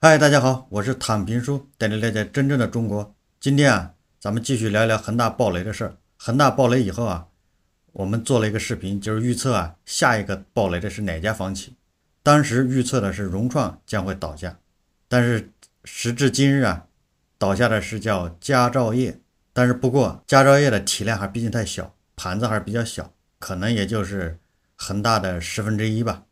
嗨，大家好，我是躺平叔，带你了解真正的中国。今天啊，咱们继续聊聊恒大暴雷的事儿。恒大暴雷以后啊，我们做了一个视频，就是预测啊，下一个暴雷的是哪家房企？当时预测的是融创将会倒下，但是时至今日啊，倒下的是叫佳兆业。但是不过，佳兆业的体量还毕竟太小，盘子还是比较小，可能也就是恒大的十分之一吧，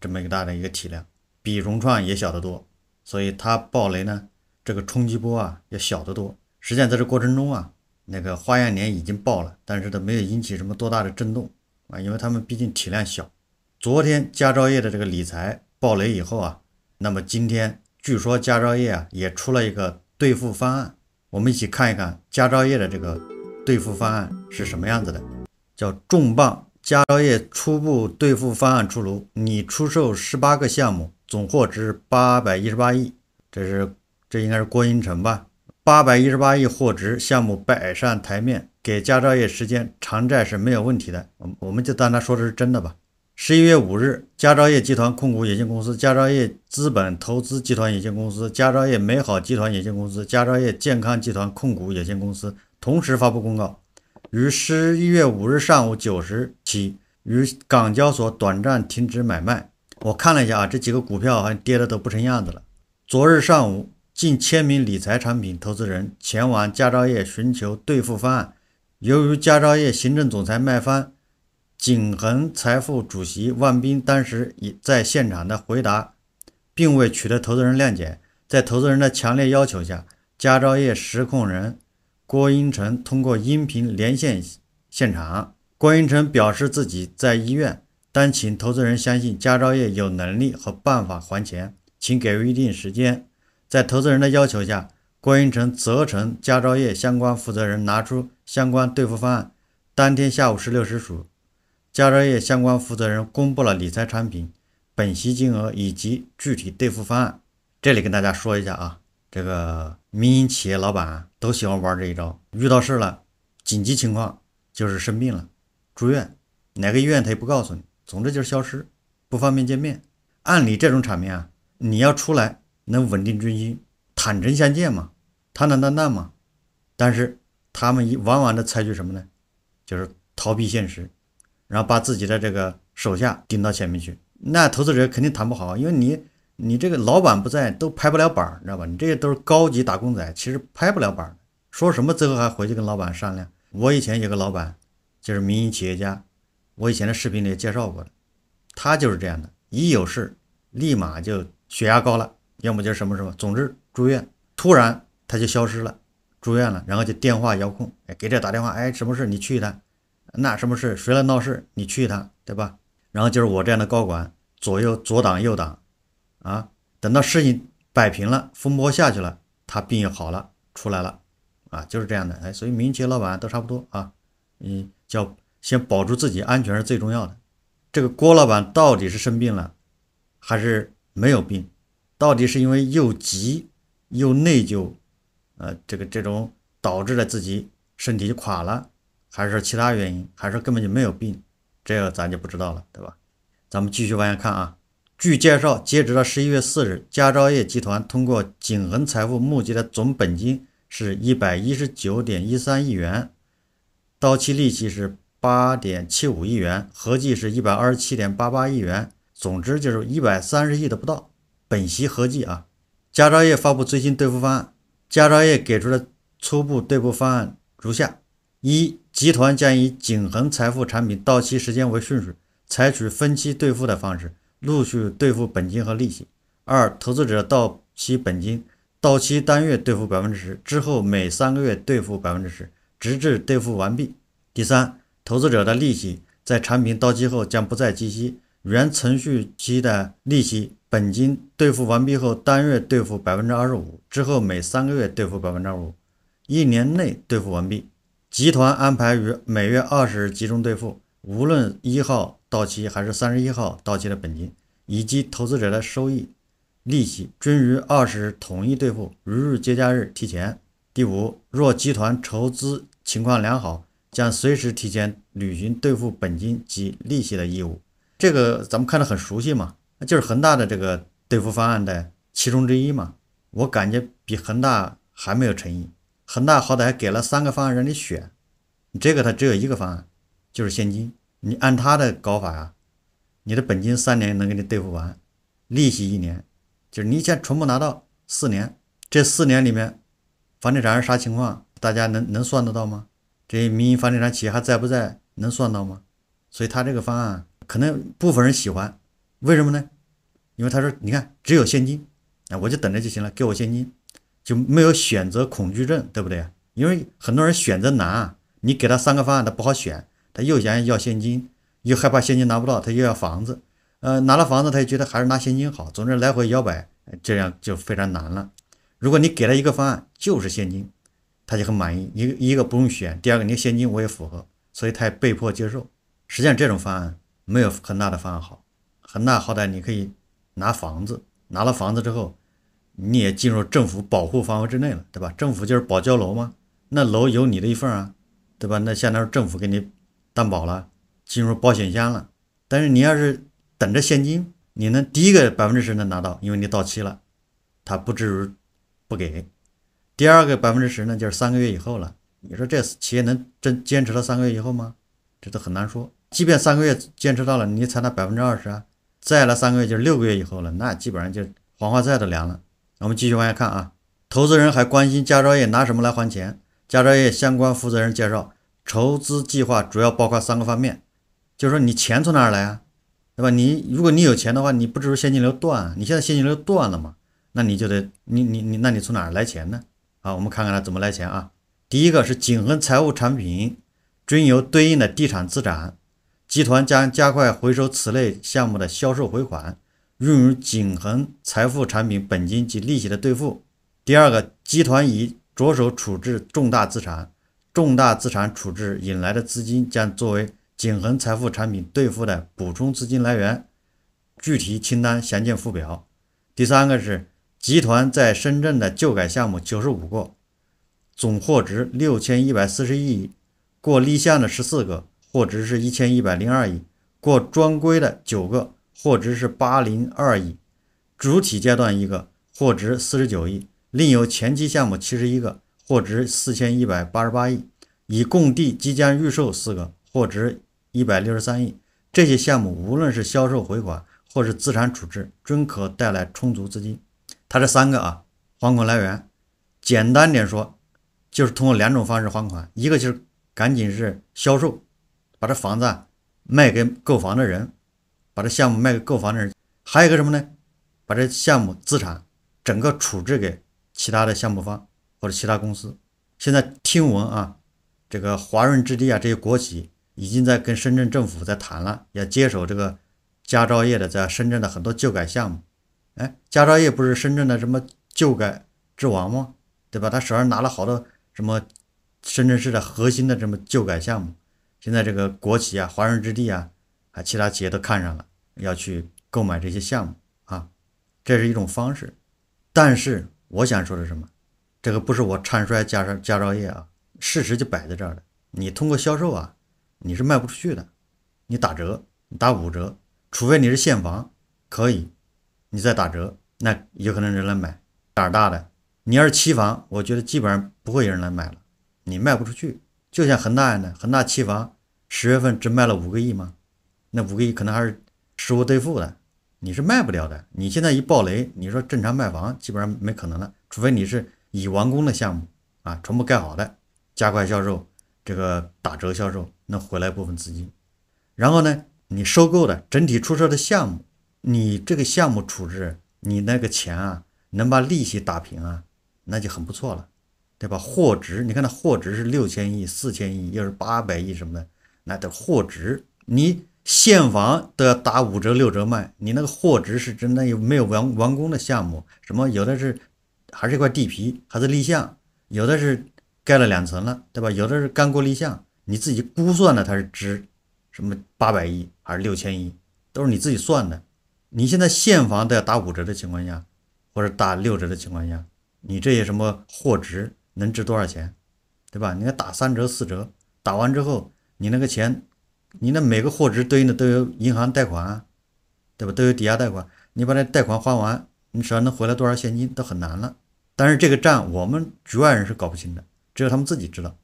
这么一个大的一个体量，比融创也小得多。所以它爆雷呢，这个冲击波啊要小得多。实际上在这过程中啊，那个花样年已经爆了，但是它没有引起什么多大的震动啊，因为他们毕竟体量小。昨天佳兆业的这个理财爆雷以后啊，那么今天据说佳兆业啊也出了一个兑付方案，我们一起看一看佳兆业的这个兑付方案是什么样子的。叫重磅，佳兆业初步兑付方案出炉，你出售十八个项目。总货值八百一十八亿，这是这应该是郭英成吧？八百一十八亿货值项目摆上台面，给佳兆业时间偿债是没有问题的。我我们就当他说的是真的吧。十一月五日，佳兆业集团控股有限公司、佳兆业资本投资集团有限公司、佳兆业美好集团有限公司、佳兆业健康集团控股有限公司同时发布公告，于十一月五日上午九时起，于港交所短暂停止买卖。我看了一下啊，这几个股票好像跌的都不成样子了。昨日上午，近千名理财产品投资人前往佳兆业寻求兑付方案。由于佳兆业行政总裁麦方。景恒财富主席万斌当时已在现场的回答，并未取得投资人谅解。在投资人的强烈要求下，佳兆业实控人郭英成通过音频连线现场，郭英成表示自己在医院。但请投资人相信佳兆业有能力和办法还钱，请给予一定时间。在投资人的要求下，郭云成责成佳兆业相关负责人拿出相关兑付方案。当天下午十六时许，佳兆业相关负责人公布了理财产品本息金额以及具体兑付方案。这里跟大家说一下啊，这个民营企业老板都喜欢玩这一招。遇到事了，紧急情况就是生病了，住院，哪个医院他也不告诉你。总之就是消失，不方便见面。按理这种场面啊，你要出来能稳定军心，坦诚相见嘛，坦坦荡荡嘛。但是他们一往往的采取什么呢？就是逃避现实，然后把自己的这个手下顶到前面去。那投资者肯定谈不好，因为你你这个老板不在，都拍不了板，你知道吧？你这些都是高级打工仔，其实拍不了板。说什么最后还回去跟老板商量。我以前有个老板，就是民营企业家。我以前的视频里介绍过他就是这样的，一有事立马就血压高了，要么就什么什么，总之住院，突然他就消失了，住院了，然后就电话遥控，哎，给这打电话，哎，什么事？你去一趟，那什么事？谁来闹事？你去一趟，对吧？然后就是我这样的高管左右左挡右挡，啊，等到事情摆平了，风波下去了，他病也好了，出来了，啊，就是这样的，哎，所以民营企业老板都差不多啊，嗯，叫。先保住自己安全是最重要的。这个郭老板到底是生病了，还是没有病？到底是因为又急又内疚，呃，这个这种导致了自己身体就垮了，还是其他原因？还是根本就没有病？这个咱就不知道了，对吧？咱们继续往下看啊。据介绍，截止到十一月四日，佳兆业集团通过景恒财富募集的总本金是一百一十九点一三亿元，到期利息是。八点七五亿元，合计是一百二十七点八八亿元，总之就是一百三十亿的不到。本息合计啊，佳兆业发布最新兑付方案，佳兆业给出的初步兑付方案如下：一、集团将以景恒财富产品到期时间为顺序，采取分期兑付的方式，陆续兑付本金和利息；二、投资者到期本金到期单月兑付百分之十，之后每三个月兑付百分之十，直至兑付完毕；第三。投资者的利息在产品到期后将不再计息，原存续期的利息本金兑付完毕后，当月兑付百分之二十五，之后每三个月兑付百分之五，一年内兑付完毕。集团安排于每月二十日集中兑付，无论一号到期还是三十一号到期的本金以及投资者的收益利息，均于二十日统一兑付，如遇节假日提前。第五，若集团筹资情况良好。将随时提前履行兑付本金及利息的义务，这个咱们看的很熟悉嘛，就是恒大的这个兑付方案的其中之一嘛。我感觉比恒大还没有诚意，恒大好歹还给了三个方案让你选，你这个他只有一个方案，就是现金。你按他的搞法呀，你的本金三年能给你兑付完，利息一年，就是你先全部拿到四年，这四年里面，房地产是啥情况，大家能能算得到吗？这些民营房地产企业还在不在，能算到吗？所以他这个方案可能部分人喜欢，为什么呢？因为他说：“你看，只有现金，啊，我就等着就行了，给我现金，就没有选择恐惧症，对不对因为很多人选择难，你给他三个方案，他不好选，他又想要现金，又害怕现金拿不到，他又要房子，呃，拿了房子，他就觉得还是拿现金好，总之来回摇摆，这样就非常难了。如果你给了一个方案，就是现金。”他就很满意，一个一个不用选，第二个你的现金我也符合，所以他也被迫接受。实际上这种方案没有恒大的方案好，恒大好歹你可以拿房子，拿了房子之后你也进入政府保护范围之内了，对吧？政府就是保交楼吗？那楼有你的一份啊，对吧？那相当于政府给你担保了，进入保险箱了。但是你要是等着现金，你能第一个百分之十能拿到，因为你到期了，他不至于不给。第二个百分之十呢，就是三个月以后了。你说这企业能真坚持到三个月以后吗？这都很难说。即便三个月坚持到了，你才拿百分之二十啊。再来三个月就是六个月以后了，那基本上就黄花菜都凉了。我们继续往下看啊。投资人还关心佳兆业拿什么来还钱？佳兆业相关负责人介绍，筹资计划主要包括三个方面，就是说你钱从哪儿来啊？对吧？你如果你有钱的话，你不至于现金流断。你现在现金流断了嘛？那你就得你你你，那你从哪儿来钱呢？好，我们看看它怎么来钱啊？第一个是景恒财务产品均由对应的地产资产集团将加快回收此类项目的销售回款，用于景恒财富产品本金及利息的兑付。第二个，集团已着手处置重大资产，重大资产处置引来的资金将作为景恒财富产品兑付的补充资金来源，具体清单详见附表。第三个是。集团在深圳的旧改项目九十五个，总货值六千一百四十亿。过立项的十四个，货值是一千一百零二亿。过专规的九个，货值是八零二亿。主体阶段一个，货值四十九亿。另有前期项目七十一个，货值四千一百八十八亿。已供地、即将预售四个，货值一百六十三亿。这些项目无论是销售回款或是资产处置，均可带来充足资金。他这三个啊，还款来源，简单点说，就是通过两种方式还款，一个就是赶紧是销售，把这房子啊卖给购房的人，把这项目卖给购房的人，还有一个什么呢？把这项目资产整个处置给其他的项目方或者其他公司。现在听闻啊，这个华润置地啊这些国企已经在跟深圳政府在谈了，要接手这个佳兆业的在深圳的很多旧改项目。哎，佳兆业不是深圳的什么旧改之王吗？对吧？他手上拿了好多什么深圳市的核心的什么旧改项目，现在这个国企啊、华润置地啊，还其他企业都看上了，要去购买这些项目啊，这是一种方式。但是我想说的是什么？这个不是我唱衰佳兆佳兆业啊，事实就摆在这儿了。你通过销售啊，你是卖不出去的，你打折，你打五折，除非你是现房，可以。你再打折，那有可能人来买。胆大的，你要是期房，我觉得基本上不会有人来买了，你卖不出去。就像恒大一样的，恒大期房十月份只卖了五个亿吗？那五个亿可能还是实物兑付的，你是卖不了的。你现在一暴雷，你说正常卖房基本上没可能了，除非你是已完工的项目啊，全部盖好的，加快销售，这个打折销售能回来部分资金。然后呢，你收购的整体出售的项目。你这个项目处置，你那个钱啊，能把利息打平啊，那就很不错了，对吧？货值，你看那货值是六千亿、四千亿，又是八百亿什么的，那得货值。你现房都要打五折六折卖，你那个货值是真的有没有完完工的项目？什么有的是还是一块地皮还在立项，有的是盖了两层了，对吧？有的是刚过立项，你自己估算的它是值什么八百亿还是六千亿，都是你自己算的。你现在现房在打五折的情况下，或者打六折的情况下，你这些什么货值能值多少钱，对吧？你要打三折、四折，打完之后，你那个钱，你那每个货值对应的都有银行贷款，对吧？都有抵押贷款，你把那贷款还完，你手上能回来多少现金都很难了。但是这个账我们局外人是搞不清的，只有他们自己知道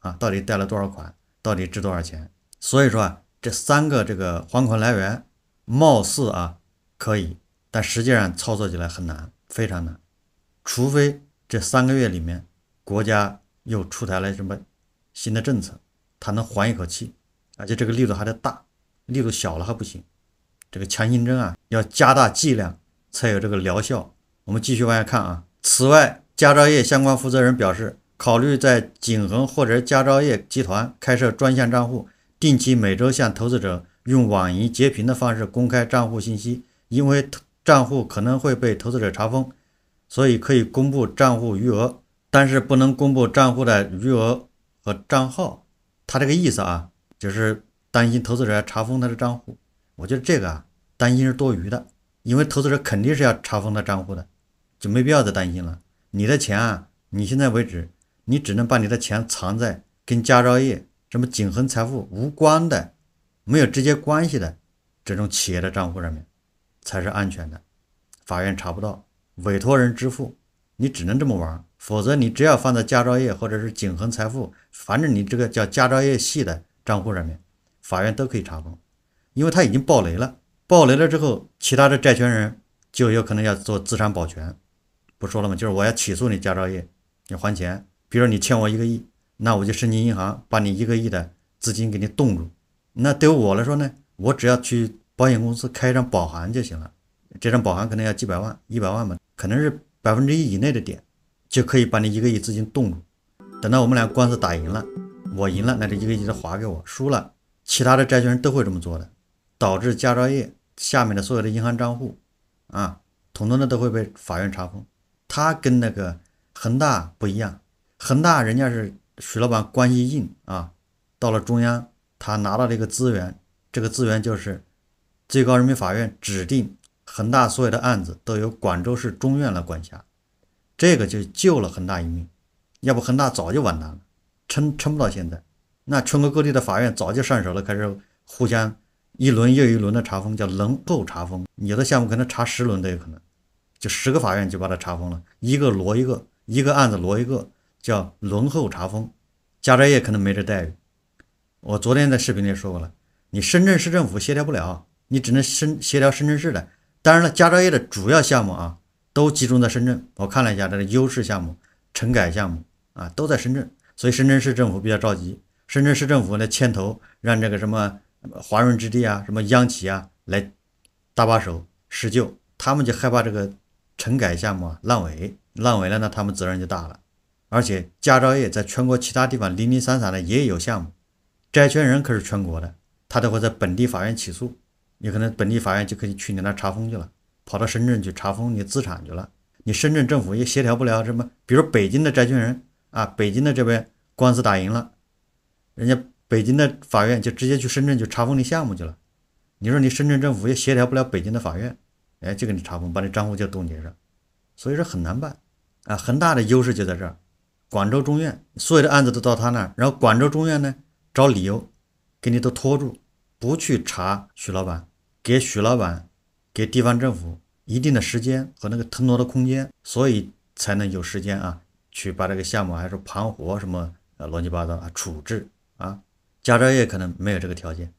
啊，到底贷了多少款，到底值多少钱。所以说啊，这三个这个还款来源，貌似啊。可以，但实际上操作起来很难，非常难。除非这三个月里面国家又出台了什么新的政策，他能缓一口气，而且这个力度还得大，力度小了还不行。这个强心针啊，要加大剂量才有这个疗效。我们继续往下看啊。此外，佳兆业相关负责人表示，考虑在景恒或者佳兆业集团开设专项账户，定期每周向投资者用网银截屏的方式公开账户信息。因为账户可能会被投资者查封，所以可以公布账户余额，但是不能公布账户的余额和账号。他这个意思啊，就是担心投资者查封他的账户。我觉得这个啊，担心是多余的，因为投资者肯定是要查封他账户的，就没必要再担心了。你的钱啊，你现在为止，你只能把你的钱藏在跟佳兆业、什么景恒财富无关的、没有直接关系的这种企业的账户上面。才是安全的，法院查不到委托人支付，你只能这么玩，否则你只要放在佳兆业或者是景恒财富，反正你这个叫佳兆业系的账户上面，法院都可以查封，因为他已经爆雷了，爆雷了之后，其他的债权人就有可能要做资产保全，不说了吗？就是我要起诉你佳兆业，你还钱，比如你欠我一个亿，那我就申请银行把你一个亿的资金给你冻住，那对我来说呢，我只要去。保险公司开一张保函就行了，这张保函可能要几百万、一百万吧，可能是百分之一以内的点，就可以把你一个亿资金冻住。等到我们俩官司打赢了，我赢了，那就一个亿的划给我；输了，其他的债权人都会这么做的，导致佳兆业下面的所有的银行账户，啊，统统的都会被法院查封。他跟那个恒大不一样，恒大人家是徐老板关系硬啊，到了中央，他拿到这个资源，这个资源就是。最高人民法院指定恒大所有的案子都由广州市中院来管辖，这个就救了恒大一命。要不恒大早就完蛋了，撑撑不到现在。那全国各地的法院早就上手了，开始互相一轮又一轮的查封，叫轮候查封。有的项目可能查十轮都有可能，就十个法院就把它查封了一个挪一个，一个案子挪一个，叫轮候查封。家宅业可能没这待遇。我昨天在视频里说过了，你深圳市政府协调不了。你只能深协调深圳市的，当然了，佳兆业的主要项目啊，都集中在深圳。我看了一下，这个优势项目、城改项目啊，都在深圳，所以深圳市政府比较着急。深圳市政府呢，牵头让这个什么华润置地啊、什么央企啊来搭把手施救，他们就害怕这个城改项目啊烂尾，烂尾了那他们责任就大了。而且佳兆业在全国其他地方零零散散的也有项目，债权人可是全国的，他都会在本地法院起诉。你可能本地法院就可以去你那查封去了，跑到深圳去查封你资产去了。你深圳政府也协调不了什么，比如北京的债权人啊，北京的这边官司打赢了，人家北京的法院就直接去深圳去查封你项目去了。你说你深圳政府也协调不了北京的法院，哎，就给你查封，把你账户就冻结上。所以说很难办啊。恒大的优势就在这儿，广州中院所有的案子都到他那，然后广州中院呢找理由给你都拖住。不去查许老板，给许老板，给地方政府一定的时间和那个腾挪的空间，所以才能有时间啊，去把这个项目还是盘活什么呃，乱七八糟啊处置啊，佳兆业可能没有这个条件。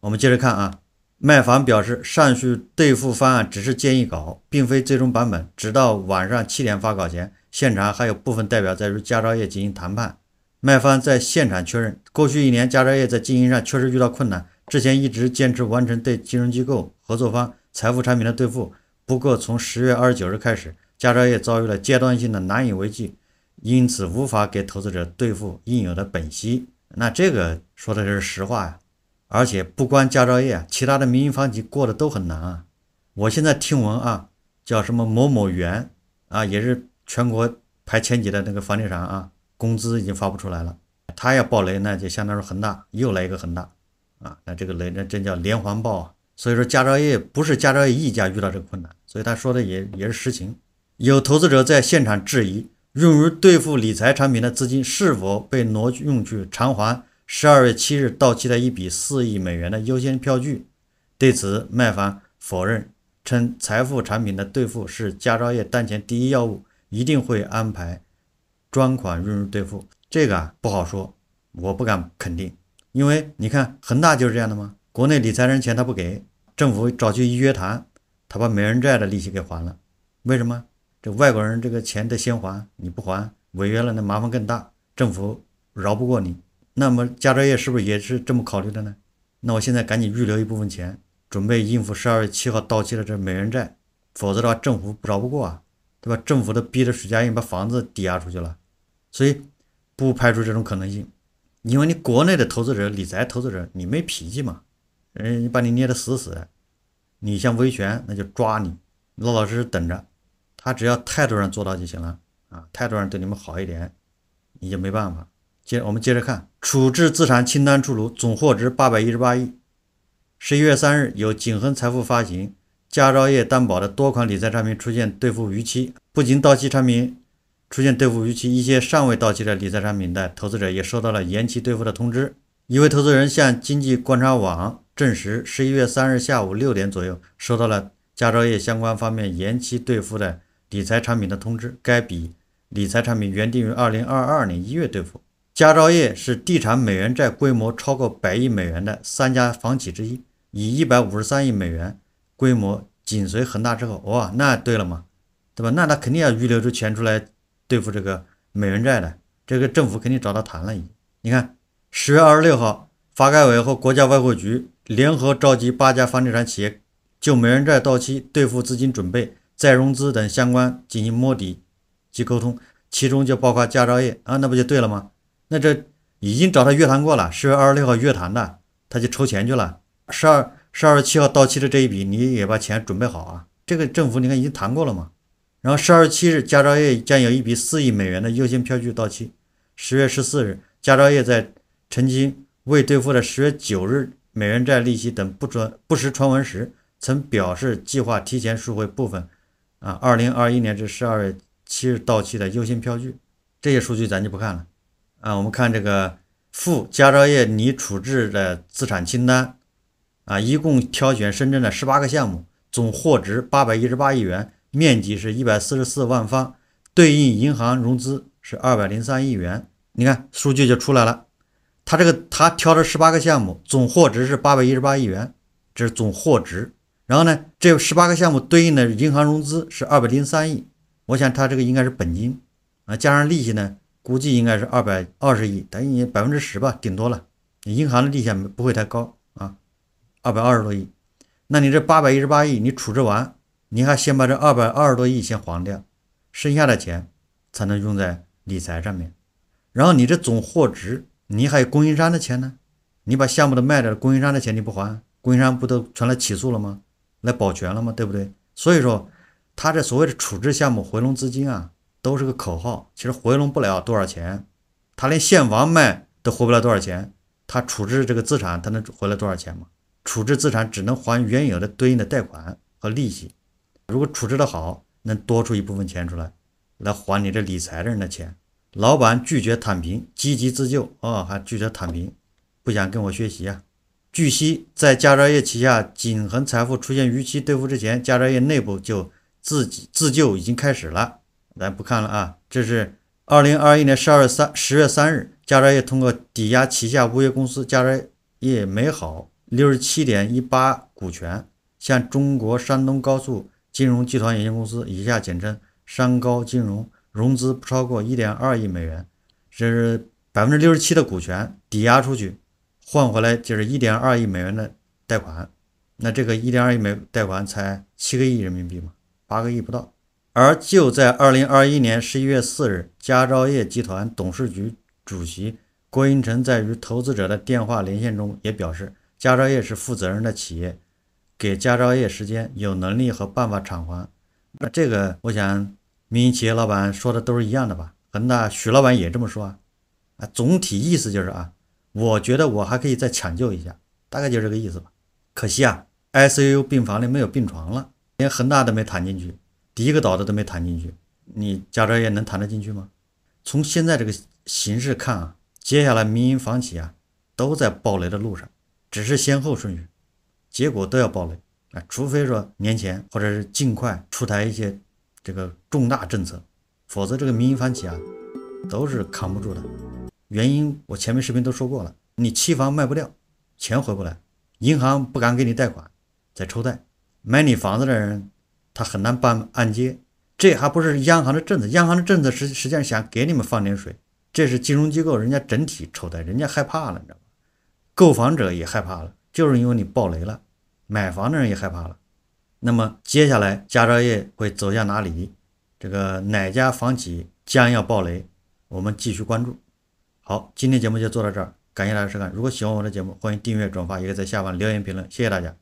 我们接着看啊，卖房表示，上述兑付方案只是建议稿，并非最终版本。直到晚上七点发稿前，现场还有部分代表在与佳兆业进行谈判。卖方在现场确认，过去一年，家兆业在经营上确实遇到困难，之前一直坚持完成对金融机构合作方财富产品的兑付。不过，从十月二十九日开始，家兆业遭遇了阶段性的难以为继，因此无法给投资者兑付应有的本息。那这个说的是实话呀，而且不光家兆业，其他的民营房企过得都很难啊。我现在听闻啊，叫什么某某源啊，也是全国排前几的那个房地产啊。工资已经发不出来了，他要爆雷，那就相当于恒大又来一个恒大，啊，那这个雷那真叫连环爆啊！所以说，佳兆业不是佳兆业一家遇到这个困难，所以他说的也也是实情。有投资者在现场质疑，用于兑付理财产品的资金是否被挪用去偿还十二月七日到期的一笔四亿美元的优先票据？对此，卖方否认，称财富产品的兑付是佳兆业当前第一要务，一定会安排。专款用于兑付，这个啊不好说，我不敢肯定，因为你看恒大就是这样的吗？国内理财人钱他不给，政府找去一约谈，他把美人债的利息给还了，为什么？这外国人这个钱得先还，你不还违约了，那麻烦更大，政府饶不过你。那么佳兆业是不是也是这么考虑的呢？那我现在赶紧预留一部分钱，准备应付十二月七号到期的这美人债，否则的话政府不饶不过啊，对吧？政府都逼着许家印把房子抵押出去了。所以不排除这种可能性，因为你国内的投资者、理财投资者，你没脾气嘛？人把你捏得死死的，你想维权那就抓你，老老实实等着，他只要态度上做到就行了啊，态度上对你们好一点，你就没办法。接我们接着看，处置资产清单出炉，总货值八百一十八亿。十一月三日，有景恒财富发行、佳兆业担保的多款理财产品出现兑付逾期，不仅到期产品。出现兑付逾期，一些尚未到期的理财产品，的投资者也收到了延期兑付的通知。一位投资人向经济观察网证实，十一月三日下午六点左右，收到了佳兆业相关方面延期兑付的理财产品的通知。该笔理财产品原定于二零二二年一月兑付。佳兆业是地产美元债规模超过百亿美元的三家房企之一，以一百五十三亿美元规模紧随恒大之后。哇，那对了嘛，对吧？那他肯定要预留出钱出来。对付这个美元债的，这个政府肯定找他谈了。你看，十月二十六号，发改委和国家外汇局联合召集八家房地产企业，就美元债到期兑付资金准备、再融资等相关进行摸底及沟通，其中就包括佳兆业啊，那不就对了吗？那这已经找他约谈过了，十月二十六号约谈的，他就筹钱去了。十二十二月七号到期的这一笔，你也把钱准备好啊。这个政府你看已经谈过了嘛？然后十二月七日，佳兆业将有一笔四亿美元的优先票据到期。十月十四日，佳兆业在澄清未兑付的十月九日美元债利息等不传不实传闻时，曾表示计划提前赎回部分啊二零二一年至十二月七日到期的优先票据。这些数据咱就不看了啊。我们看这个付佳兆业拟处置的资产清单啊，一共挑选深圳的十八个项目，总货值八百一十八亿元。面积是一百四十四万方，对应银行融资是二百零三亿元，你看数据就出来了。他这个他挑的十八个项目总货值是八百一十八亿元，这是总货值。然后呢，这十八个项目对应的银行融资是二百零三亿，我想他这个应该是本金啊，加上利息呢，估计应该是二百二十亿，等于百分之十吧，顶多了。银行的利息不会太高啊，二百二十多亿。那你这八百一十八亿你处置完？你还先把这二百二十多亿先还掉，剩下的钱才能用在理财上面。然后你这总货值，你还有供应商的钱呢？你把项目的卖了，供应商的钱你不还，供应商不都全来起诉了吗？来保全了吗？对不对？所以说，他这所谓的处置项目回笼资金啊，都是个口号，其实回笼不了多少钱。他连现房卖都回不了多少钱，他处置这个资产，他能回来多少钱吗？处置资产只能还原有的对应的贷款和利息。如果处置的好，能多出一部分钱出来，来还你这理财的人的钱。老板拒绝躺平，积极自救啊，还拒绝躺平，不想跟我学习啊。据悉，在佳兆业旗下景恒财富出现逾期兑付之前，佳兆业内部就自己自救已经开始了。咱不看了啊。这是二零二一年十二月三十月三日，佳兆业通过抵押旗下物业公司佳兆业美好六十七点一八股权，向中国山东高速。金融集团有限公司（以下简称“山高金融”）融资不超过一点二亿美元，这是百分之六十七的股权抵押出去，换回来就是一点二亿美元的贷款。那这个一点二亿美贷款才七个亿人民币嘛，八个亿不到。而就在二零二一年十一月四日，佳兆业集团董事局主席郭英成在与投资者的电话连线中也表示，佳兆业是负责任的企业。给佳兆业时间，有能力和办法偿还，那这个我想，民营企业老板说的都是一样的吧？恒大许老板也这么说啊，啊，总体意思就是啊，我觉得我还可以再抢救一下，大概就这个意思吧。可惜啊，ICU 病房里没有病床了，连恒大都没谈进去，第一个倒的都没谈进去，你佳兆业能谈得进去吗？从现在这个形势看啊，接下来民营房企啊，都在暴雷的路上，只是先后顺序。结果都要暴雷啊！除非说年前或者是尽快出台一些这个重大政策，否则这个民营房企啊都是扛不住的。原因我前面视频都说过了，你期房卖不掉，钱回不来，银行不敢给你贷款，在抽贷，买你房子的人他很难办按揭。这还不是央行的政策，央行的政策实实际上想给你们放点水，这是金融机构人家整体抽贷，人家害怕了，你知道吗？购房者也害怕了，就是因为你暴雷了。买房的人也害怕了，那么接下来，佳兆业会走向哪里？这个哪家房企将要暴雷？我们继续关注。好，今天节目就做到这儿，感谢大家收看。如果喜欢我的节目，欢迎订阅、转发，也可以在下方留言评论。谢谢大家。